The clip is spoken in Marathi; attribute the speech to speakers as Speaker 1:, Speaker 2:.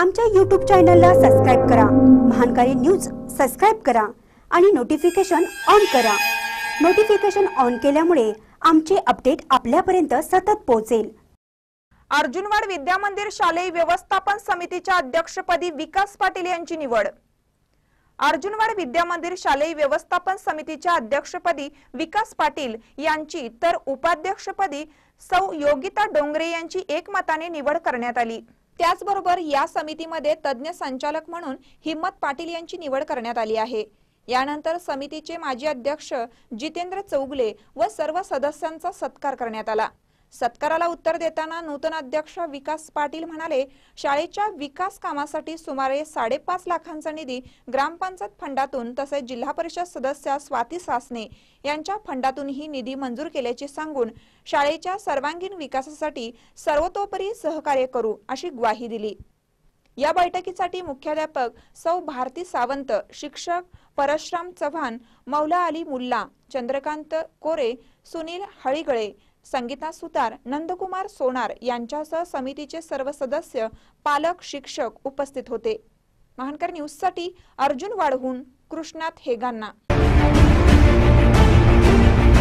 Speaker 1: आमच्या यूट्यूब चॅनलला सबस्क्राईब करा महानकारी न्यूज सबस्क्राईब करा आणि नोटिफिकेशन ऑन करा नोटिफिकेशन ऑन केल्यामुळे आमचे अपडेट
Speaker 2: आपल्यापर्यंत सतत पोहोचेल अर्जुनवाड विद्या मंदिर शालेय व्यवस्थापन समितीच्या अध्यक्षपदी विकास पाटील यांची निवड अर्जुनवाड विद्या मंदिर शालेय व्यवस्थापन समितीच्या अध्यक्षपदी विकास पाटील यांची तर उपाध्यक्षपदी सौ योगिता डोंगरे यांची एकमताने निवड करण्यात आली त्याचबरोबर या समितीमध्ये तज्ज्ञ संचालक म्हणून हिम्मत पाटील यांची निवड करण्यात आली आहे यानंतर समितीचे माजी अध्यक्ष जितेंद्र चौगले व सर्व सदस्यांचा सत्कार करण्यात आला सत्काराला उत्तर देताना नूतन अध्यक्ष विकास पाटील म्हणाले शाळेच्या विकास कामासाठी सुमारे साडेपाच लाखांचा निधी ग्रामपंचायत फंडातून तसेच जिल्हा परिषद सदस्या स्वाती सासने यांच्या फंडातूनही निधी मंजूर केल्याचे सांगून शाळेच्या सर्वांगीण विकासासाठी सर्वतोपरी सहकार्य करू अशी ग्वाही दिली या बैठकीसाठी मुख्याध्यापक सौ भारती सावंत शिक्षक परशराम चव्हाण मौला अली मुल्ला चंद्रकांत कोरे सुनील हळीगळे संगीता सुतार नंदकुमार सोनार यांच्यासह समितीचे सर्व सदस्य पालक शिक्षक उपस्थित होते महानकर न्यूजसाठी अर्जुन वाढवून कृष्णात हेगांना